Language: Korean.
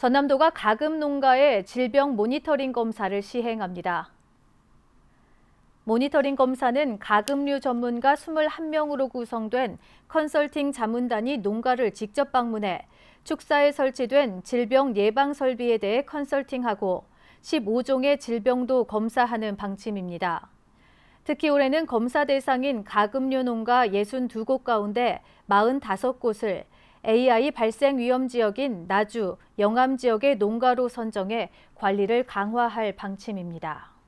전남도가 가금 농가에 질병 모니터링 검사를 시행합니다. 모니터링 검사는 가금류 전문가 21명으로 구성된 컨설팅 자문단이 농가를 직접 방문해 축사에 설치된 질병 예방 설비에 대해 컨설팅하고 15종의 질병도 검사하는 방침입니다. 특히 올해는 검사 대상인 가금류 농가 62곳 가운데 45곳을 AI 발생 위험 지역인 나주, 영암 지역의 농가로 선정해 관리를 강화할 방침입니다.